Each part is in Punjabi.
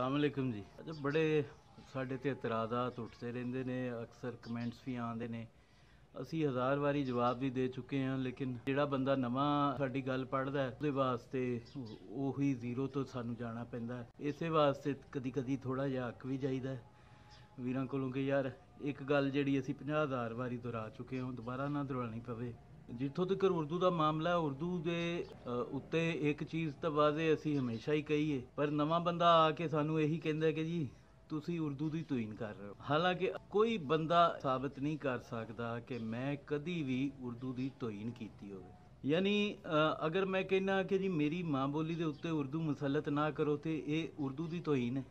ਅਲੈਕਮ ਜੀ ਅਜੇ ਬੜੇ ਸਾਡੇ ਤੇ ਇਤਰਾਜ਼ਾਤ ਉੱਠਦੇ ਰਹਿੰਦੇ ਨੇ ਅਕਸਰ ਕਮੈਂਟਸ ਵੀ ਆਉਂਦੇ ਨੇ ਅਸੀਂ ਹਜ਼ਾਰ ਵਾਰੀ ਜਵਾਬ ਵੀ ਦੇ ਚੁੱਕੇ ਹਾਂ ਲੇਕਿਨ ਜਿਹੜਾ ਬੰਦਾ ਨਵਾਂ ਸਾਡੀ ਗੱਲ ਪੜਦਾ ਹੈ ਉਹਦੇ ਵਾਸਤੇ ਉਹੀ ਜ਼ੀਰੋ ਤੋਂ ਸਾਨੂੰ ਜਾਣਾ ਪੈਂਦਾ ਇਸੇ ਵਾਸਤੇ ਕਦੀ-ਕਦੀ ਥੋੜਾ ਜਿਹਾ ਅੱਕ ਵੀ ਜਾਈਦਾ ਵੀਰਾਂ ਕੋਲੋਂ ਕਿ ਯਾਰ ਇੱਕ ਗੱਲ ਜਿਹੜੀ ਅਸੀਂ 50000 ਵਾਰੀ ਦੁਹਰਾ ਚੁੱਕੇ ਹਾਂ ਦੁਬਾਰਾ ਨਾ ਦੁਹਰਾਣੀ ਪਵੇ ਜਿੱਥੋਂ ਤੱਕ ਉਰਦੂ ਦਾ ਮਾਮਲਾ ਹੈ ਉਰਦੂ ਦੇ ਉੱਤੇ ਇੱਕ ਚੀਜ਼ ਤਾਂ ਵਾਜ਼ੇ ਅਸੀਂ ਹਮੇਸ਼ਾ ਹੀ ਕਹੀਏ ਪਰ ਨਵਾਂ ਬੰਦਾ ਆ ਕੇ ਸਾਨੂੰ ਇਹੀ ਕਹਿੰਦਾ ਕਿ ਜੀ ਤੁਸੀਂ ਉਰਦੂ ਦੀ ਤੋਈਨ ਕਰ ਰਹੇ ਹੋ ਹਾਲਾਂਕਿ ਕੋਈ ਬੰਦਾ ਸਾਬਤ ਨਹੀਂ ਕਰ ਸਕਦਾ ਕਿ ਮੈਂ ਕਦੀ ਵੀ ਉਰਦੂ ਦੀ ਤੋਈਨ ਕੀਤੀ ਹੋਵੇ ਯਾਨੀ ਅਗਰ ਮੈਂ ਕਹਿਣਾ ਕਿ ਜੀ ਮੇਰੀ ਮਾਂ ਬੋਲੀ ਦੇ ਉੱਤੇ ਉਰਦੂ ਮਸਲਤ ਨਾ ਕਰੋ ਤੇ ਇਹ ਉਰਦੂ ਦੀ ਤੋਹੀਨ ਹੈ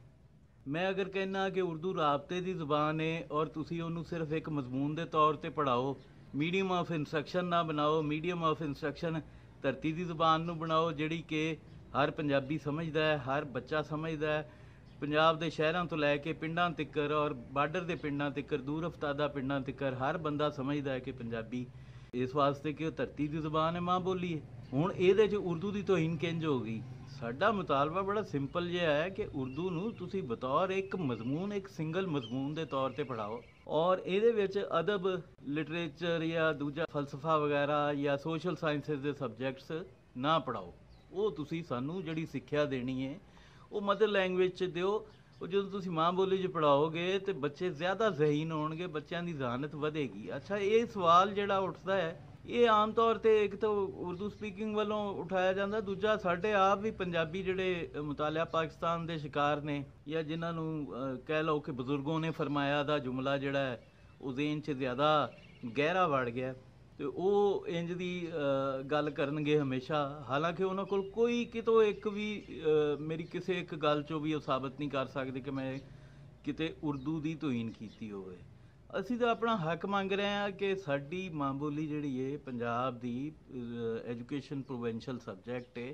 ਮੈਂ ਅਗਰ ਕਹਿਣਾ ਕਿ ਉਰਦੂ ਰਾਬਤੇ ਦੀ ਜ਼ੁਬਾਨ ਹੈ ਔਰ ਤੁਸੀਂ ਉਹਨੂੰ ਸਿਰਫ ਇੱਕ ਮਜ਼ਮੂਨ ਦੇ ਤੌਰ ਤੇ ਪੜਾਓ ਮੀਡੀਅਮ ਆਫ ਇਨਸਟਰਕਸ਼ਨ ਨਾ ਬਣਾਓ ਮੀਡੀਅਮ ਆਫ ਇਨਸਟਰਕਸ਼ਨ ਧਰਤੀ ਦੀ ਜ਼ੁਬਾਨ ਨੂੰ ਬਣਾਓ ਜਿਹੜੀ ਕਿ ਹਰ ਪੰਜਾਬੀ ਸਮਝਦਾ ਹੈ ਹਰ ਬੱਚਾ ਸਮਝਦਾ ਹੈ ਪੰਜਾਬ ਦੇ ਸ਼ਹਿਰਾਂ ਤੋਂ ਲੈ ਕੇ ਪਿੰਡਾਂ ਤੱਕਰ ਔਰ ਬਾਰਡਰ ਦੇ ਪਿੰਡਾਂ ਤੱਕਰ ਦੂਰ ਅਫਤਾਦਾ ਪਿੰਡਾਂ ਤੱਕਰ ਹਰ ਬੰਦਾ ਸਮਝਦਾ ਹੈ ਕਿ ਪੰਜਾਬੀ ਇਸ ਵਾਸਤੇ ਕਿ ਉਹ ਧਰਤੀ ਦੀ ਜ਼ੁਬਾਨ ਹੈ ਮਾਂ ਬੋਲੀ ਹੈ ਹੁਣ ਇਹਦੇ 'ਚ ਉਰਦੂ ਦੀ ਤੋਹੀਨ ਕਿੰਜ ਹੋ ਗਈ ਸਾਡਾ ਮੁਤਾਲਬਾ ਬੜਾ ਸਿੰਪਲ ਜਿਹਾ ਹੈ ਕਿ ਉਰਦੂ ਨੂੰ ਤੁਸੀਂ ਬਤੌਰ ਇੱਕ ਮਜ਼ਮੂਨ ਇੱਕ ਸਿੰਗਲ ਮਜ਼ਮੂਨ ਦੇ ਤੌਰ ਤੇ ਪੜਾਓ ਔਰ ਇਹਦੇ ਵਿੱਚ ਅਦਬ ਲਿਟਰੇਚਰ ਜਾਂ ਦੂਜਾ ਫਲਸਫਾ ਵਗੈਰਾ ਜਾਂ ਸੋਸ਼ਲ ਸਾਇੰਸਸ ਦੇ ਸਬਜੈਕਟਸ ਨਾ ਪੜਾਓ ਉਹ ਤੁਸੀਂ ਸਾਨੂੰ ਜਿਹੜੀ ਸਿੱਖਿਆ ਦੇਣੀ ਹੈ ਉਹ ਮਦਰ ਲੈਂਗੁਏਜ 'ਚ ਦਿਓ ਉਹ ਜਦੋਂ ਤੁਸੀਂ ਮਾਂ ਬੋਲੀ 'ਚ ਪੜਾਓਗੇ ਤੇ ਬੱਚੇ ਜ਼ਿਆਦਾ ਜ਼ਹੀਨ ਹੋਣਗੇ ਬੱਚਿਆਂ ਦੀ ਜ਼ਹਾਨਤ ਵਧੇਗੀ ਅੱਛਾ ਇਹ ਸਵਾਲ ਜਿਹੜਾ ਉੱਠਦਾ ਹੈ ਇਹ ਆਮ ਤੌਰ ਤੇ ਇੱਕ ਤਾਂ ਉਰਦੂ ਸਪੀਕਿੰਗ ਵੱਲੋਂ ਉਠਾਇਆ ਜਾਂਦਾ ਦੂਜਾ ਸਾਡੇ ਆਪ ਵੀ ਪੰਜਾਬੀ ਜਿਹੜੇ ਮੁਤਾਲਿਆ ਪਾਕਿਸਤਾਨ ਦੇ ਸ਼ਿਕਾਰ ਨੇ ਜਾਂ ਜਿਨ੍ਹਾਂ ਨੂੰ ਕਹਿ ਲਓ ਕਿ ਬਜ਼ੁਰਗੋਂ ਨੇ ਫਰਮਾਇਆ ਦਾ ਜੁਮਲਾ ਜਿਹੜਾ ਹੈ ਉਹ ਜ਼ੇਨ 'ਚ ਜ਼ਿਆਦਾ ਗਹਿਰਾ ਵੜ ਗਿਆ ਤੇ ਉਹ ਇੰਜ ਦੀ ਗੱਲ ਕਰਨਗੇ ਹਮੇਸ਼ਾ ਹਾਲਾਂਕਿ ਉਹਨਾਂ ਕੋਲ ਕੋਈ ਕਿਤੋਂ ਇੱਕ ਵੀ ਮੇਰੀ ਕਿਸੇ ਇੱਕ ਗੱਲ 'ਚੋਂ ਵੀ ਉਹ ਸਾਬਤ ਨਹੀਂ ਕਰ ਸਕਦੇ ਕਿ ਮੈਂ ਕਿਤੇ ਉਰਦੂ ਦੀ ਤੋਹੀਨ ਕੀਤੀ ਹੋਵੇ ਅਸੀਂ ਤਾਂ ਆਪਣਾ ਹੱਕ ਮੰਗ ਰਹੇ ਹਾਂ ਕਿ ਸਾਡੀ ਮਾਂ ਬੋਲੀ ਜਿਹੜੀ ਏ ਪੰਜਾਬ ਦੀ ਐਜੂਕੇਸ਼ਨ ਪ੍ਰੋਵਿੰਸ਼ੀਅਲ ਸਬਜੈਕਟ ਏ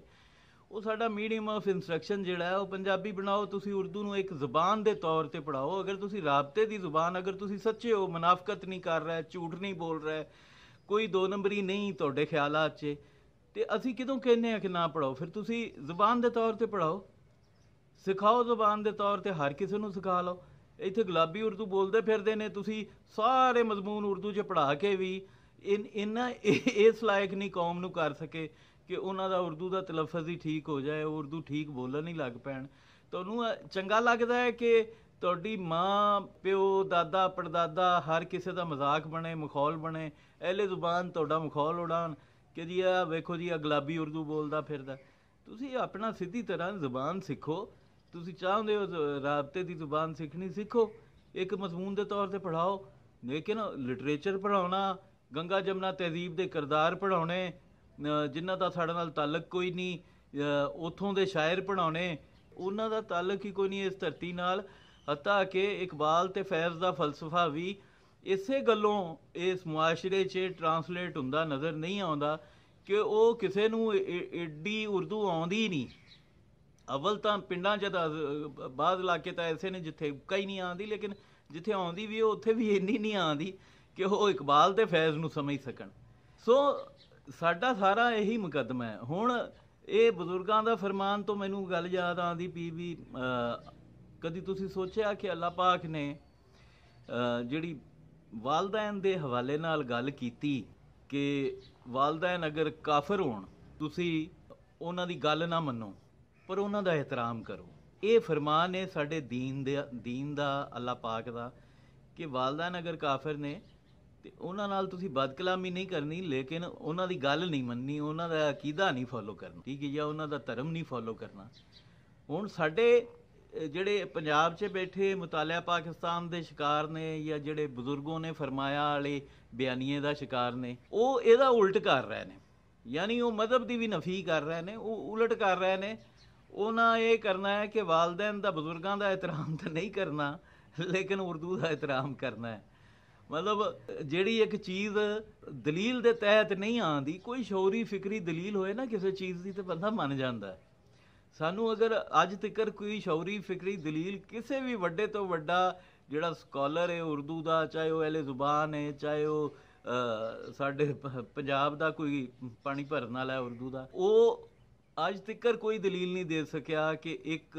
ਉਹ ਸਾਡਾ ਮੀਡੀਅਮ ਆਫ ਇਨਸਟਰਕਸ਼ਨ ਜਿਹੜਾ ਹੈ ਉਹ ਪੰਜਾਬੀ ਬਣਾਓ ਤੁਸੀਂ ਉਰਦੂ ਨੂੰ ਇੱਕ ਜ਼ੁਬਾਨ ਦੇ ਤੌਰ ਤੇ ਪੜਾਓ ਅਗਰ ਤੁਸੀਂ ਰਾਬਤੇ ਦੀ ਜ਼ੁਬਾਨ ਅਗਰ ਤੁਸੀਂ ਸੱਚੇ ਹੋ ਮਨਾਫਕਤ ਨਹੀਂ ਕਰ ਰਹੇ ਝੂਠ ਨਹੀਂ ਬੋਲ ਰਹੇ ਕੋਈ ਦੋ ਨੰਬਰੀ ਨਹੀਂ ਤੁਹਾਡੇ ਖਿਆਲਾਂ 'ਚ ਤੇ ਅਸੀਂ ਕਿਦੋਂ ਕਹਿੰਨੇ ਆ ਕਿ ਨਾ ਪੜਾਓ ਫਿਰ ਤੁਸੀਂ ਜ਼ੁਬਾਨ ਦੇ ਤੌਰ ਤੇ ਪੜਾਓ ਸਿਖਾਓ ਜ਼ੁਬਾਨ ਦੇ ਤੌਰ ਤੇ ਹਰ ਕਿਸੇ ਨੂੰ ਸਿਖਾ ਲਓ ਇੱਥੇ ਗੁਲਾਬੀ ਉਰਦੂ ਬੋਲਦੇ ਫਿਰਦੇ ਨੇ ਤੁਸੀਂ ਸਾਰੇ ਮਜ਼ਮੂਨ ਉਰਦੂ 'ਚ ਪੜ੍ਹਾ ਕੇ ਵੀ ਇਨ ਇਨਾ ਇਸ ਲਾਇਕ ਨਹੀਂ ਕੌਮ ਨੂੰ ਕਰ ਸਕੇ ਕਿ ਉਹਨਾਂ ਦਾ ਉਰਦੂ ਦਾ ਤਲਫ਼ਜ਼ ਹੀ ਠੀਕ ਹੋ ਜਾਏ ਉਰਦੂ ਠੀਕ ਬੋਲਣ ਹੀ ਲੱਗ ਪੈਣ ਤੁਹਾਨੂੰ ਚੰਗਾ ਲੱਗਦਾ ਹੈ ਕਿ ਤੁਹਾਡੀ ਮਾਂ ਪਿਓ ਦਾਦਾ ਪੜਦਾਦਾ ਹਰ ਕਿਸੇ ਦਾ ਮਜ਼ਾਕ ਬਣੇ ਮਖੌਲ ਬਣੇ ਐਲੇ ਜ਼ੁਬਾਨ ਤੁਹਾਡਾ ਮਖੌਲ ਉਡਾਣ ਕਿ ਜੀ ਆ ਵੇਖੋ ਜੀ ਆ ਗੁਲਾਬੀ ਉਰਦੂ ਬੋਲਦਾ ਫਿਰਦਾ ਤੁਸੀਂ ਆਪਣਾ ਸਿੱਧੀ ਤਰ੍ਹਾਂ ਜ਼ੁਬਾਨ ਸਿੱਖੋ ਤੁਸੀਂ ਚਾਹੁੰਦੇ ਹੋ ਰਾਬਤੇ ਦੀ ਜ਼ੁਬਾਨ ਸਿੱਖਣੀ ਸਿੱਖੋ ਇੱਕ ਮਜ਼ਮੂਨ ਦੇ ਤੌਰ ਤੇ ਪੜਾਓ ਲੇਕਿਨ ਲਿਟਰੇਚਰ ਪੜਾਉਣਾ ਗੰਗਾ ਜਮਨਾ ਤਹਿਜ਼ੀਬ ਦੇ ਕਿਰਦਾਰ ਪੜਾਉਣੇ ਜਿਨ੍ਹਾਂ ਦਾ ਸਾਡੇ ਨਾਲ ਤਾਲਕ ਕੋਈ ਨਹੀਂ ਉਥੋਂ ਦੇ ਸ਼ਾਇਰ ਪੜਾਉਣੇ ਉਹਨਾਂ ਦਾ ਤਾਲਕ ਹੀ ਕੋਈ ਨਹੀਂ ਇਸ ਧਰਤੀ ਨਾਲ ਹੱਤਾ ਕਿ ਇਕਬਾਲ ਤੇ ਫੈਜ਼ ਦਾ ਫਲਸਫਾ ਵੀ ਇਸੇ ਗੱਲੋਂ ਇਸ ਮੁਆਸ਼ਰੇ 'ਚ ਟਰਾਂਸਲੇਟ ਹੁੰਦਾ ਨਜ਼ਰ ਨਹੀਂ ਆਉਂਦਾ ਕਿ ਉਹ ਕਿਸੇ ਨੂੰ ਏਡੀ ਉਰਦੂ ਆਉਂਦੀ ਨਹੀਂ ਅਵਲ ਤਾਂ ਪਿੰਡਾਂ ਤਾਂ ਬਾਅਦ ਇਲਾਕੇ ਤਾਂ ਐਸੇ ਨੇ ਜਿੱਥੇ ਕਈ ਨਹੀਂ ਆਉਂਦੀ ਲੇਕਿਨ ਜਿੱਥੇ ਆਉਂਦੀ ਵੀ ਉਹ ਉੱਥੇ ਵੀ ਇੰਨੀ ਨਹੀਂ ਆਉਂਦੀ ਕਿ ਉਹ ਇਕਬਾਲ ਤੇ ਫੈਜ਼ ਨੂੰ ਸਮਝ ਸਕਣ ਸੋ ਸਾਡਾ ਸਾਰਾ ਇਹੀ ਮੁਕਦਮਾ ਹੈ ਹੁਣ ਇਹ ਬਜ਼ੁਰਗਾਂ ਦਾ ਫਰਮਾਨ ਤੋਂ ਮੈਨੂੰ ਗੱਲ ਯਾਦ ਆਂਦੀ ਪੀ ਵੀ ਕਦੀ ਤੁਸੀਂ ਸੋਚਿਆ ਕਿ ਅੱਲਾਹ ਪਾਕ ਨੇ ਜਿਹੜੀ ਵਾਲਦੈਨ ਦੇ ਹਵਾਲੇ ਨਾਲ ਗੱਲ ਕੀਤੀ ਕਿ ਵਾਲਦੈਨ ਅਗਰ ਕਾਫਰ ਹੋਣ ਤੁਸੀਂ ਉਹਨਾਂ ਦੀ ਗੱਲ ਨਾ ਮੰਨੋ ਪਰ ਉਹਨਾਂ ਦਾ ਇਤਰਾਮ ਕਰੋ ਇਹ ਫਰਮਾਨ ਹੈ ਸਾਡੇ دین ਦੇ دین ਦਾ ਅੱਲਾ ਪਾਕ ਦਾ ਕਿ ਵਾਲਦਾਨ ਅਗਰ ਕਾਫਰ ਨੇ ਤੇ ਉਹਨਾਂ ਨਾਲ ਤੁਸੀਂ ਬਦਕਲਾਮੀ ਨਹੀਂ ਕਰਨੀ ਲੇਕਿਨ ਉਹਨਾਂ ਦੀ ਗੱਲ ਨਹੀਂ ਮੰਨਣੀ ਉਹਨਾਂ ਦਾ ਅਕੀਦਾ ਨਹੀਂ ਫੋਲੋ ਕਰਨਾ ਠੀਕ ਹੈ ਜਾਂ ਉਹਨਾਂ ਦਾ ਧਰਮ ਨਹੀਂ ਫੋਲੋ ਕਰਨਾ ਹੁਣ ਸਾਡੇ ਜਿਹੜੇ ਪੰਜਾਬ 'ਚ ਬੈਠੇ ਮੁਤਾਲਿਆ ਪਾਕਿਸਤਾਨ ਦੇ ਸ਼ਿਕਾਰ ਨੇ ਜਾਂ ਜਿਹੜੇ ਬਜ਼ੁਰਗੋਂ ਨੇ ਫਰਮਾਇਆ ਵਾਲੇ ਬਿਆਨੀਏ ਦਾ ਸ਼ਿਕਾਰ ਨੇ ਉਹ ਇਹਦਾ ਉਲਟ ਕਰ ਰਹੇ ਨੇ ਯਾਨੀ ਉਹ ਮذਹਬ ਦੀ ਵੀ ਨਫੀ ਕਰ ਰਹੇ ਨੇ ਉਹ ਉਲਟ ਕਰ ਰਹੇ ਨੇ ਉਹਨਾਂ ਇਹ ਕਰਨਾ ਹੈ ਕਿ ਵਾਲਦੈਨ ਦਾ ਬਜ਼ੁਰਗਾਂ ਦਾ ਇਤਰਾਮ ਤਾਂ ਨਹੀਂ ਕਰਨਾ ਲੇਕਿਨ ਉਰਦੂ ਦਾ ਇਤਰਾਮ ਕਰਨਾ ਹੈ ਮਤਲਬ ਜਿਹੜੀ ਇੱਕ ਚੀਜ਼ ਦਲੀਲ ਦੇ ਤਹਿਤ ਨਹੀਂ ਆਂਦੀ ਕੋਈ ਸ਼ੌਰੀ ਫਿਕਰੀ ਦਲੀਲ ਹੋਏ ਨਾ ਕਿਸੇ ਚੀਜ਼ ਦੀ ਤੇ ਬੰਦਾ ਮੰਨ ਜਾਂਦਾ ਸਾਨੂੰ ਅਗਰ ਅੱਜ ਤੱਕਰ ਕੋਈ ਸ਼ੌਰੀ ਫਿਕਰੀ ਦਲੀਲ ਕਿਸੇ ਵੀ ਵੱਡੇ ਤੋਂ ਵੱਡਾ ਜਿਹੜਾ ਸਕਾਲਰ ਹੈ ਉਰਦੂ ਦਾ ਚਾਹੇ ਉਹ ਐਲੇ ਜ਼ੁਬਾਨ ਹੈ ਚਾਹੇ ਉਹ ਸਾਡੇ ਪੰਜਾਬ ਦਾ ਕੋਈ ਪਾਣੀ ਭਰਨ ਵਾਲਾ ਉਰਦੂ ਦਾ ਉਹ ਅੱਜ ਤੱਕ ਕੋਈ ਦਲੀਲ ਨਹੀਂ ਦੇ ਸਕਿਆ ਕਿ ਇੱਕ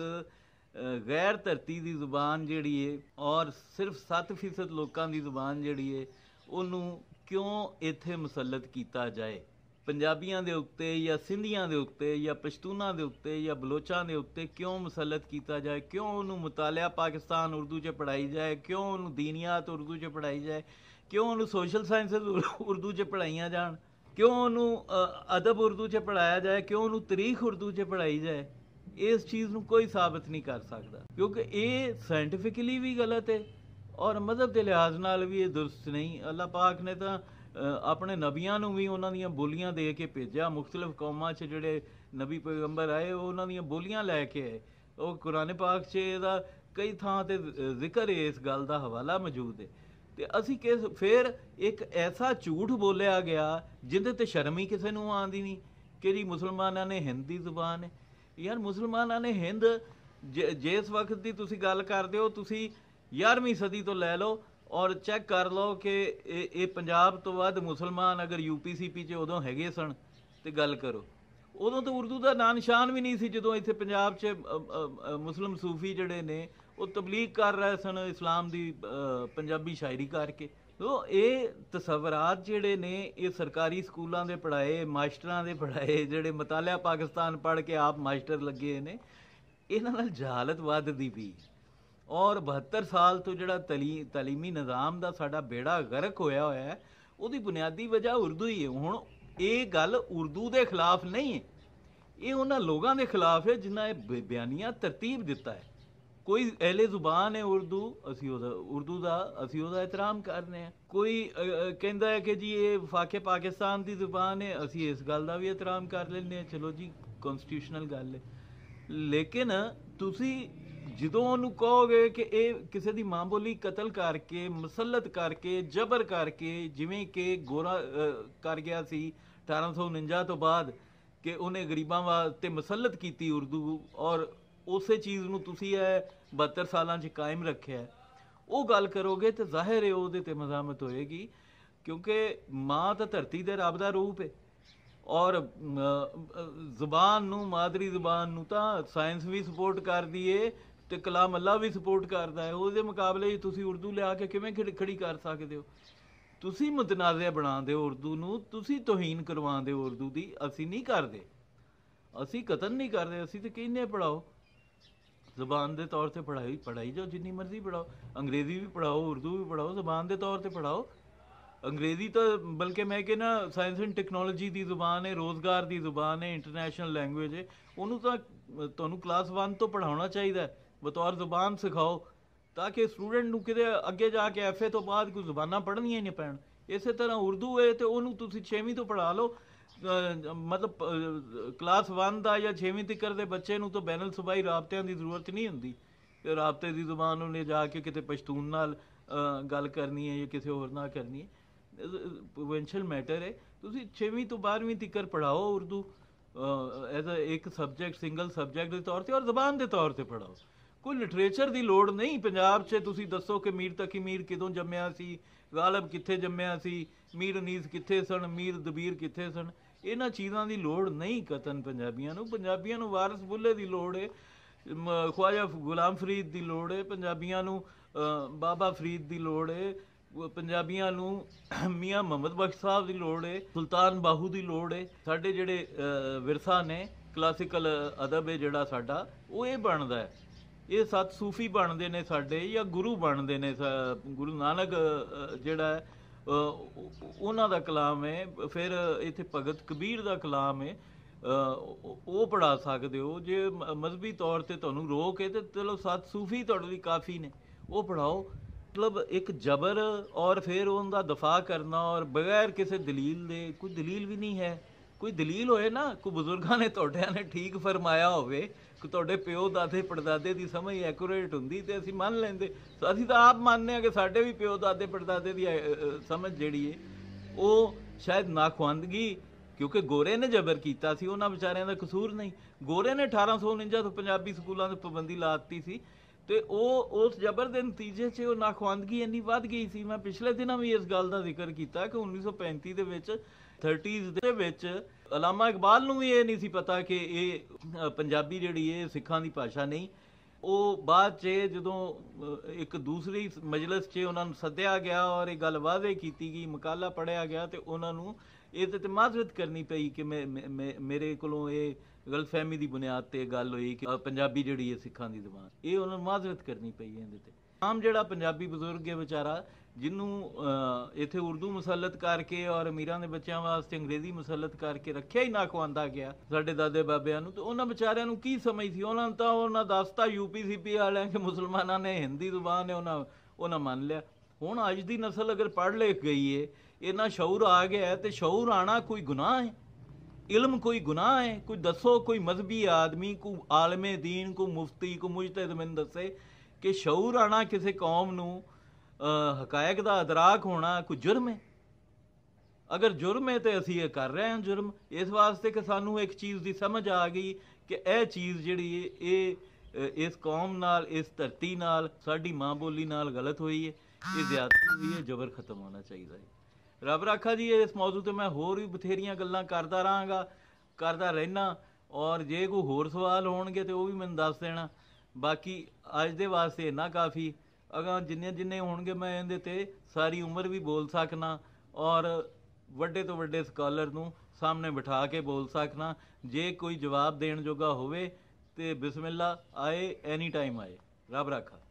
ਗੈਰ ਧਰਤੀ ਦੀ ਜ਼ੁਬਾਨ ਜਿਹੜੀ ਏ ਔਰ ਸਿਰਫ 7% ਲੋਕਾਂ ਦੀ ਜ਼ੁਬਾਨ ਜਿਹੜੀ ਏ ਉਹਨੂੰ ਕਿਉਂ ਇੱਥੇ ਮਸਲਤ ਕੀਤਾ ਜਾਏ ਪੰਜਾਬੀਆਂ ਦੇ ਉੱਤੇ ਜਾਂ ਸਿੰਧੀਆਂ ਦੇ ਉੱਤੇ ਜਾਂ ਪਸ਼ਤੂਨਾਂ ਦੇ ਉੱਤੇ ਜਾਂ ਬਲੋਚਾਂ ਦੇ ਉੱਤੇ ਕਿਉਂ ਮਸਲਤ ਕੀਤਾ ਜਾਏ ਕਿਉਂ ਉਹਨੂੰ ਮਤਾਲਿਆ ਪਾਕਿਸਤਾਨ ਉਰਦੂ 'ਚ ਪੜਾਈ ਜਾਏ ਕਿਉਂ ਉਹਨੂੰ ਦੀਨੀਆਤ ਉਰਦੂ 'ਚ ਪੜਾਈ ਜਾਏ ਕਿਉਂ ਉਹਨੂੰ ਸੋਸ਼ਲ ਸਾਇੰਸਸ ਉਰਦੂ 'ਚ ਪੜਾਈਆਂ ਜਾਣ ਕਿਉਂ ਉਹਨੂੰ ਅਦਬ ਉਰਦੂ 'ਚ ਪੜਾਇਆ ਜਾਏ ਕਿਉਂ ਉਹਨੂੰ ਤਾਰੀਖ ਉਰਦੂ 'ਚ ਪੜਾਈ ਜਾਏ ਇਸ ਚੀਜ਼ ਨੂੰ ਕੋਈ ਸਾਬਤ ਨਹੀਂ ਕਰ ਸਕਦਾ ਕਿਉਂਕਿ ਇਹ ਸਾਇੰਟੀਫਿਕਲੀ ਵੀ ਗਲਤ ਹੈ ਔਰ ਮਜ਼ਹਬ ਦੇ ਲਿਹਾਜ਼ ਨਾਲ ਵੀ ਇਹ ਦਰਸਤ ਨਹੀਂ ਅੱਲਾਹ ਪਾਕ ਨੇ ਤਾਂ ਆਪਣੇ ਨਬੀਆਂ ਨੂੰ ਵੀ ਉਹਨਾਂ ਦੀਆਂ ਬੋਲੀਆਂ ਦੇ ਕੇ ਭੇਜਿਆ ਮੁxtਲਫ ਕੌਮਾਂ 'ਚ ਜਿਹੜੇ ਨਬੀ ਪੈਗੰਬਰ ਆਏ ਉਹ ਉਹਨਾਂ ਦੀਆਂ ਬੋਲੀਆਂ ਲੈ ਕੇ ਆਏ ਉਹ ਕੁਰਾਨ ਪਾਕ 'ਚ ਇਹਦਾ ਕਈ ਥਾਂ ਤੇ ਜ਼ਿਕਰ ਹੈ ਇਸ ਗੱਲ ਦਾ ਹਵਾਲਾ ਮੌਜੂਦ ਹੈ ਤੇ ਅਸੀਂ ਕਿਸ ਫਿਰ ਇੱਕ ਐਸਾ ਝੂਠ ਬੋਲਿਆ ਗਿਆ ਜਿੰਦੇ ਤੇ ਸ਼ਰਮ ਹੀ ਕਿਸੇ ਨੂੰ ਆਂਦੀ ਨਹੀਂ ਕਿਹੜੀ ਮੁਸਲਮਾਨਾਂ ਨੇ ਹਿੰਦੀ ਜ਼ੁਬਾਨ ਹੈ ਯਾਰ ਮੁਸਲਮਾਨਾਂ ਨੇ ਹਿੰਦ ਜੇਸ ਵਕਤ ਦੀ ਤੁਸੀਂ ਗੱਲ ਕਰਦੇ ਹੋ ਤੁਸੀਂ 11ਵੀਂ ਸਦੀ ਤੋਂ ਲੈ ਲਓ ਔਰ ਚੈੱਕ ਕਰ ਲਓ ਕਿ ਇਹ ਪੰਜਾਬ ਤੋਂ ਵੱਧ ਮੁਸਲਮਾਨ ਅਗਰ ਯੂਪੀਸੀਪੀ 'ਚ ਉਦੋਂ ਹੈਗੇ ਸਨ ਤੇ ਗੱਲ ਕਰੋ ਉਦੋਂ ਤਾਂ ਉਰਦੂ ਦਾ ਨਾਂ ਨਿਸ਼ਾਨ ਵੀ ਨਹੀਂ ਸੀ ਜਦੋਂ ਇੱਥੇ ਪੰਜਾਬ 'ਚ ਮੁਸਲਮ ਸੂਫੀ ਜਿਹੜੇ ਨੇ ਉਹ ਤਬਲੀਗ ਕਰ ਰਹੇ ਸਨ ਇਸਲਾਮ ਦੀ ਪੰਜਾਬੀ ਸ਼ਾਇਰੀ ਕਰਕੇ ਉਹ ਇਹ ਤਸਵਰਾਤ ਜਿਹੜੇ ਨੇ ਇਹ ਸਰਕਾਰੀ ਸਕੂਲਾਂ ਦੇ ਪੜਾਏ ਮਾਸਟਰਾਂ ਦੇ ਪੜਾਏ ਜਿਹੜੇ ਮਤਾਲਿਆ ਪਾਕਿਸਤਾਨ ਪੜ ਕੇ ਆਪ ਮਾਸਟਰ ਲੱਗੇ ਨੇ ਇਹਨਾਂ ਨਾਲ ਜਹਾਲਤ ਵੱਧਦੀ ਵੀ ਔਰ 72 ਸਾਲ ਤੋਂ ਜਿਹੜਾ ਤਾਲੀਮੀ ਨਿਜ਼ਾਮ ਦਾ ਸਾਡਾ ਬੇੜਾ ਗਰਕ ਹੋਇਆ ਹੋਇਆ ਉਹਦੀ ਬੁਨਿਆਦੀ ਵਜ੍ਹਾ ਉਰਦੂ ਹੀ ਹੈ ਹੁਣ ਇਹ ਗੱਲ ਉਰਦੂ ਦੇ ਖਿਲਾਫ ਨਹੀਂ ਹੈ ਇਹ ਉਹਨਾਂ ਲੋਕਾਂ ਦੇ ਖਿਲਾਫ ਹੈ ਜਿਨ੍ਹਾਂ ਇਹ ਬਿਆਨੀਆਂ ਤਰਤੀਬ ਦਿੱਤਾ ਹੈ ਕੋਈ ਅਹਲੇ ਜ਼ੁਬਾਨ ਹੈ ਉਰਦੂ ਅਸੀਂ ਉਹਦਾ ਉਰਦੂ ਦਾ ਅਸੀਂ ਉਹਦਾ ਇਤਰਾਮ ਕਰਨੇ ਆ ਕੋਈ ਕਹਿੰਦਾ ਹੈ ਕਿ ਜੀ ਇਹ ਫਾਕੇ ਪਾਕਿਸਤਾਨ ਦੀ ਜ਼ੁਬਾਨ ਹੈ ਅਸੀਂ ਇਸ ਗੱਲ ਦਾ ਵੀ ਇਤਰਾਮ ਕਰ ਲੈਂਦੇ ਆ ਚਲੋ ਜੀ ਕਨਸਟੀਟਿਊਸ਼ਨਲ ਗੱਲ ਹੈ ਲੇਕਿਨ ਤੁਸੀਂ ਜਦੋਂ ਉਹਨੂੰ ਕਹੋਗੇ ਕਿ ਇਹ ਕਿਸੇ ਦੀ ਮਾਂ ਬੋਲੀ ਕਤਲ ਕਰਕੇ ਮਸਲਤ ਕਰਕੇ ਜ਼ਬਰ ਕਰਕੇ ਜਿਵੇਂ ਕਿ ਗੋਰਾ ਕਰ ਗਿਆ ਸੀ 1849 ਤੋਂ ਬਾਅਦ ਕਿ ਉਹਨੇ ਗਰੀਬਾਂ ਵਾਸਤੇ ਮਸਲਤ ਕੀਤੀ ਉਰਦੂ ਔਰ ਉਸੇ ਚੀਜ਼ ਨੂੰ ਤੁਸੀਂ ਇਹ 72 ਸਾਲਾਂ 'ਚ ਕਾਇਮ ਰੱਖਿਆ ਉਹ ਗੱਲ ਕਰੋਗੇ ਤੇ ਜ਼ਾਹਿਰ ਹੈ ਉਹਦੇ ਤੇ ਮਜ਼ਾਮਤ ਹੋਏਗੀ ਕਿਉਂਕਿ ਮਾਂ ਤਾਂ ਧਰਤੀ ਦੇ ਰੱਬ ਦਾ ਰੂਪ ਹੈ ਔਰ ਜ਼ੁਬਾਨ ਨੂੰ ਮਾਦਰੀ ਜ਼ੁਬਾਨ ਨੂੰ ਤਾਂ ਸਾਇੰਸ ਵੀ ਸਪੋਰਟ ਕਰਦੀ ਏ ਤੇ ਕਲਾਮ ਅੱਲਾ ਵੀ ਸਪੋਰਟ ਕਰਦਾ ਹੈ ਉਹਦੇ ਮੁਕਾਬਲੇ ਤੁਸੀਂ ਉਰਦੂ ਲਿਆ ਕੇ ਕਿਵੇਂ ਖੜੀ ਕਰ ਸਕਦੇ ਹੋ ਤੁਸੀਂ ਮਤਨਾਜ਼ੇ ਬਣਾਉਂਦੇ ਹੋ ਉਰਦੂ ਨੂੰ ਤੁਸੀਂ ਤੋਹੀਨ ਕਰਵਾਉਂਦੇ ਹੋ ਉਰਦੂ ਦੀ ਅਸੀਂ ਨਹੀਂ ਕਰਦੇ ਅਸੀਂ ਕਤਨ ਨਹੀਂ ਕਰਦੇ ਅਸੀਂ ਤੇ ਕਿੰਨੇ ਪੜਾਓ ਜ਼ਬਾਨ ਦੇ ਤੌਰ ਤੇ ਪੜਾਈ ਪੜਾਈ ਜੋ ਜਿੰਨੀ ਮਰਜ਼ੀ ਪੜਾਓ ਅੰਗਰੇਜ਼ੀ ਵੀ ਪੜਾਓ ਉਰਦੂ ਵੀ ਪੜਾਓ ਜ਼ਬਾਨ ਦੇ ਤੌਰ ਤੇ ਪੜਾਓ ਅੰਗਰੇਜ਼ੀ ਤਾਂ ਬਲਕਿ ਮੈਂ ਕਿ ਨਾ ਸਾਇੰਸ ਐਂਡ ਟੈਕਨੋਲੋਜੀ ਦੀ ਜ਼ੁਬਾਨ ਹੈ ਰੋਜ਼ਗਾਰ ਦੀ ਜ਼ੁਬਾਨ ਹੈ ਇੰਟਰਨੈਸ਼ਨਲ ਲੈਂਗੁਏਜ ਹੈ ਉਹਨੂੰ ਤਾਂ ਤੁਹਾਨੂੰ ਕਲਾਸ 1 ਤੋਂ ਪੜਾਉਣਾ ਚਾਹੀਦਾ ਹੈ ਬਤੌਰ ਜ਼ੁਬਾਨ ਸਿਖਾਓ ਤਾਂ ਕਿ ਸਟੂਡੈਂਟ ਨੂੰ ਕਿਤੇ ਅੱਗੇ ਜਾ ਕੇ ਐਫਏ ਤੋਂ ਬਾਅਦ ਕੋਈ ਜ਼ੁਬਾਨਾਂ ਪੜ੍ਹਨੀਆਂ ਨਹੀਂ ਪੈਣ ਇਸੇ ਤਰ੍ਹਾਂ ਉਰਦੂ ਹੈ ਤੇ ਉਹਨੂੰ ਤੁਸੀਂ 6ਵੀਂ ਤੋਂ ਪੜ੍ਹਾ ਲਓ ਮਤਲਬ ਕਲਾਸ 1 ਦਾ ਜਾਂ 6ਵੀਂ ਤੱਕ ਦੇ ਬੱਚੇ ਨੂੰ ਤਾਂ ਬੈਨਲ ਸੁਭਾਈ ਰਾਬਤਿਆਂ ਦੀ ਜ਼ਰੂਰਤ ਨਹੀਂ ਹੁੰਦੀ ਰਾਬਤੇ ਦੀ ਜ਼ੁਬਾਨ ਉਹਨੇ ਜਾ ਕੇ ਕਿਤੇ ਪਸ਼ਤੂਨ ਨਾਲ ਗੱਲ ਕਰਨੀ ਹੈ ਜਾਂ ਕਿਸੇ ਹੋਰ ਨਾਲ ਕਰਨੀ ਹੈ ਪ੍ਰੋਵਿੰਸ਼ੀਅਲ ਮੈਟਰ ਹੈ ਤੁਸੀਂ 6ਵੀਂ ਤੋਂ 12ਵੀਂ ਤੱਕ ਪੜ੍ਹਾਓ ਉਰਦੂ ਐਜ਼ ਅ ਇੱਕ ਸਬਜੈਕਟ ਸਿੰਗਲ ਸਬਜੈਕਟ ਦੇ ਤੌਰ ਤੇ ਔਰ ਜ਼ੁਬਾਨ ਦੇ ਤੌਰ ਤੇ ਪੜ੍ਹਾਓ ਕੋਈ ਲਿਟਰੇਚਰ ਦੀ ਲੋੜ ਨਹੀਂ ਪੰਜਾਬ 'ਚ ਤੁਸੀਂ ਦੱਸੋ ਕਿ ਮੀਰ ਤਕੀ ਮੀਰ ਕਿਦੋਂ ਜੰਮਿਆ ਸੀ ਗਾਲਬ ਕਿੱਥੇ ਜੰਮਿਆ ਸੀ ਮੀਰ ਅਨੀਸ ਕਿੱਥੇ ਸਨ ਮੀਰ ਦਬੀਰ ਕਿੱਥੇ ਸਨ ਇਹਨਾਂ ਚੀਜ਼ਾਂ ਦੀ ਲੋੜ ਨਹੀਂ ਕਤਨ ਪੰਜਾਬੀਆਂ ਨੂੰ ਪੰਜਾਬੀਆਂ ਨੂੰ ਵਾਰਿਸ ਬੁੱਲੇ ਦੀ ਲੋੜ ਹੈ ਖਵਾਜਾ ਗੁਲਾਮ ਫਰੀਦ ਦੀ ਲੋੜ ਹੈ ਪੰਜਾਬੀਆਂ ਨੂੰ ਬਾਬਾ ਫਰੀਦ ਦੀ ਲੋੜ ਹੈ ਪੰਜਾਬੀਆਂ ਨੂੰ ਮੀਆਂ ਮੁਹੰਮਦ ਬਖਸ਼ ਸਾਹਿਬ ਦੀ ਲੋੜ ਹੈ ਸੁਲਤਾਨ ਬਾਹੂ ਦੀ ਲੋੜ ਹੈ ਸਾਡੇ ਜਿਹੜੇ ਵਿਰਸਾ ਨੇ ਕਲਾਸਿਕਲ ਅਦਬ ਹੈ ਜਿਹੜਾ ਸਾਡਾ ਉਹ ਇਹ ਬਣਦਾ ਹੈ ਇਹ ਸਤ ਸੂਫੀ ਬਣਦੇ ਨੇ ਸਾਡੇ ਜਾਂ ਗੁਰੂ ਬਣਦੇ ਨੇ ਗੁਰੂ ਨਾਨਕ ਜਿਹੜਾ ਉਹਨਾਂ ਦਾ ਕਲਾਮ ਹੈ ਫਿਰ ਇੱਥੇ ਭਗਤ ਕਬੀਰ ਦਾ ਕਲਾਮ ਹੈ ਉਹ ਪੜਾ ਸਕਦੇ ਹੋ ਜੇ ਮذਬੀ ਤੌਰ ਤੇ ਤੁਹਾਨੂੰ ਰੋਕ ਹੈ ਤੇ ਚਲੋ ਸਤ ਸੂਫੀ ਤੁਹਾਡੇ ਲਈ ਕਾਫੀ ਨੇ ਉਹ ਪੜਾਓ ਮਤਲਬ ਇੱਕ ਜ਼ਬਰ ਔਰ ਫਿਰ ਉਹਦਾ ਦਫਾ ਕਰਨਾ ਔਰ ਬਗੈਰ ਕਿਸੇ ਦਲੀਲ ਦੇ ਕੋਈ ਦਲੀਲ ਵੀ ਨਹੀਂ ਹੈ ਕੋਈ ਦਲੀਲ ਹੋਏ ਨਾ ਕੋਈ ਬਜ਼ੁਰਗਾਂ ਨੇ ਤੁਹਾਡਿਆਂ ਨੇ ਠੀਕ ਫਰਮਾਇਆ ਹੋਵੇ ਤੁਹਾਡੇ ਪਿਓ ਦਾਦੇ ਪੜਦਾਦੇ ਦੀ ਸਮਝ ਐਕੂਰੇਟ ਹੁੰਦੀ ਤੇ ਅਸੀਂ ਮੰਨ ਲੈਂਦੇ ਸੋ ਅਸੀਂ ਤਾਂ ਆਪ ਮੰਨਨੇ ਆ ਕਿ ਸਾਡੇ ਵੀ ਪਿਓ ਦਾਦੇ ਪੜਦਾਦੇ ਦੀ ਸਮਝ ਜਿਹੜੀ ਹੈ ਉਹ ਸ਼ਾਇਦ ਨਾਖਵੰਦਗੀ ਕਿਉਂਕਿ ਗੋਰੇ ਨੇ ਜ਼ਬਰ ਕੀਤਾ ਸੀ ਉਹਨਾਂ ਵਿਚਾਰਿਆਂ ਦਾ ਕਸੂਰ ਨਹੀਂ ਗੋਰੇ ਨੇ 1849 ਤੋਂ ਪੰਜਾਬੀ ਸਕੂਲਾਂ ਤੇ ਪਾਬੰਦੀ ਲਾ ਦਿੱਤੀ ਸੀ ਤੇ ਉਹ ਉਸ ਜ਼ਬਰ ਦੇ ਨਤੀਜੇ 'ਚ ਉਹ ਨਾਖਵੰਦਗੀ ਇੰਨੀ ਵੱਧ ਗਈ ਸੀ ਮੈਂ ਪਿਛਲੇ ਦਿਨਾਂ ਵੀ ਇਸ ਗੱਲ ਦਾ ਜ਼ਿਕਰ ਕੀਤਾ ਕਿ 1935 ਦੇ ਵਿੱਚ 30s ਦੇ ਵਿੱਚ ਅਲਾਮਾ ਇਕਬਾਲ ਨੂੰ ਵੀ ਇਹ ਨਹੀਂ ਸੀ ਪਤਾ ਕਿ ਇਹ ਪੰਜਾਬੀ ਜਿਹੜੀ ਹੈ ਸਿੱਖਾਂ ਦੀ ਭਾਸ਼ਾ ਨਹੀਂ ਉਹ ਬਾਅਦ 'ਚ ਜਦੋਂ ਇੱਕ ਦੂਸਰੀ ਮਜਲਿਸ 'ਚ ਉਹਨਾਂ ਨੂੰ ਸੱਦਿਆ ਗਿਆ ਔਰ ਇਹ ਗੱਲ ਵਾਅਦੇ ਕੀਤੀ ਗਈ ਮਕਾਲਾ ਪੜਿਆ ਗਿਆ ਤੇ ਉਹਨਾਂ ਨੂੰ ਇਹ ਤੇ ਮਾਜ਼ਰਤ ਕਰਨੀ ਪਈ ਕਿ ਮੇਰੇ ਕੋਲੋਂ ਇਹ ਗਲਫਹਿਮੀ ਦੀ ਬੁਨਿਆਦ ਤੇ ਗੱਲ ਹੋਈ ਕਿ ਪੰਜਾਬੀ ਜਿਹੜੀ ਹੈ ਸਿੱਖਾਂ ਦੀ ਜ਼ਬਾਨ ਇਹ ਉਹਨਾਂ ਨੂੰ ਮਾਜ਼ਰਤ ਕਰਨੀ ਪਈ ਇਹਦੇ ਤੇ ਆਮ ਜਿਹੜਾ ਪੰਜਾਬੀ ਬਜ਼ੁਰਗ ਹੈ ਵਿਚਾਰਾ ਜਿਹਨੂੰ ਇੱਥੇ ਉਰਦੂ ਮਸੱਲਤ ਕਰਕੇ ਔਰ ਅਮੀਰਾਂ ਦੇ ਬੱਚਿਆਂ ਵਾਸਤੇ ਅੰਗਰੇਜ਼ੀ ਮਸੱਲਤ ਕਰਕੇ ਰੱਖਿਆ ਹੀ ਨਾ ਖਵਾਂਦਾ ਗਿਆ ਸਾਡੇ ਦਾਦੇ ਬਾਬਿਆਂ ਨੂੰ ਤੇ ਉਹਨਾਂ ਵਿਚਾਰਿਆਂ ਨੂੰ ਕੀ ਸਮਝ ਸੀ ਉਹਨਾਂ ਤਾਂ ਉਹਨਾਂ ਦੱਸਤਾ ਯੂਪੀਸੀਪੀ ਵਾਲਿਆਂ ਕਿ ਮੁਸਲਮਾਨਾਂ ਨੇ ਹਿੰਦੀ ਜ਼ੁਬਾਨ ਹੈ ਉਹਨਾਂ ਉਹਨਾਂ ਮੰਨ ਲਿਆ ਹੁਣ ਅੱਜ ਦੀ ਨਸਲ ਅਗਰ ਪੜ੍ਹ ਲਿਖ ਗਈ ਏ ਇਹਨਾਂ ਸ਼ੌਰ ਆ ਗਿਆ ਤੇ ਸ਼ੌਰ ਆਣਾ ਕੋਈ ਗੁਨਾਹ ਹੈ ਇਲਮ ਕੋਈ ਗੁਨਾਹ ਹੈ ਕੋਈ ਦੱਸੋ ਕੋਈ ਮذਬੀ ਆਦਮੀ ਕੋ ਆਲਮੇ ਦੀਨ ਕੋ ਮੁਫਤੀ ਕੋ ਮੁਜਤਹਿਦ ਮੈਨੂੰ ਦੱਸੇ ਕਿ ਸ਼ਊਰ ਆਣਾ ਕਿਸੇ ਕੌਮ ਨੂੰ ਹਕਾਇਕ ਦਾ ਅਦਰਾਕ ਹੋਣਾ ਕੋਈ ਜੁਰਮ ਹੈ ਅਗਰ ਜੁਰਮ ਹੈ ਤੇ ਅਸੀਂ ਇਹ ਕਰ ਰਹੇ ਹਾਂ ਜੁਰਮ ਇਸ ਵਾਸਤੇ ਕਿ ਸਾਨੂੰ ਇੱਕ ਚੀਜ਼ ਦੀ ਸਮਝ ਆ ਗਈ ਕਿ ਇਹ ਚੀਜ਼ ਜਿਹੜੀ ਇਹ ਇਸ ਕੌਮ ਨਾਲ ਇਸ ਧਰਤੀ ਨਾਲ ਸਾਡੀ ਮਾਂ ਬੋਲੀ ਨਾਲ ਗਲਤ ਹੋਈ ਹੈ ਇਹ ਜ਼ਿਆਦਤੀ ਹੋਈ ਹੈ ਜ਼ਬਰ ਖਤਮ ਹੋਣਾ ਚਾਹੀਦਾ ਹੈ ਰੱਬ ਰਾਖਾ ਜੀ ਇਸ ਮੌਜੂ ਤੇ ਮੈਂ ਹੋਰ ਵੀ ਬਥੇਰੀਆਂ ਗੱਲਾਂ ਕਰਦਾ ਰਾਂਗਾ ਕਰਦਾ ਰਹਿਣਾ ਔਰ ਜੇ ਕੋਈ ਹੋਰ ਸਵਾਲ ਹੋਣਗੇ ਤੇ ਉਹ ਵੀ ਮੈਨੂੰ ਦੱਸ ਦੇਣਾ ਬਾਕੀ ਅੱਜ ਦੇ ਵਾਸਤੇ ਇੰਨਾ ਕਾਫੀ ਅਗਾ ਜਿੰਨੇ ਜਿੰਨੇ ਹੋਣਗੇ ਮੈਂ ਇਹਦੇ ਤੇ ਸਾਰੀ ਉਮਰ ਵੀ ਬੋਲ ਸਕਣਾ ਔਰ ਵੱਡੇ ਤੋਂ ਵੱਡੇ ਸਕਾਲਰ ਨੂੰ ਸਾਹਮਣੇ ਬਿਠਾ ਕੇ ਬੋਲ ਸਕਣਾ ਜੇ ਕੋਈ ਜਵਾਬ ਦੇਣ ਜੋਗਾ ਹੋਵੇ ਤੇ ਬਿਸਮਿਲ੍ਲਾ ਆਏ ਐਨੀ ਟਾਈਮ ਆਏ ਰੱਬ ਰਾਖਾ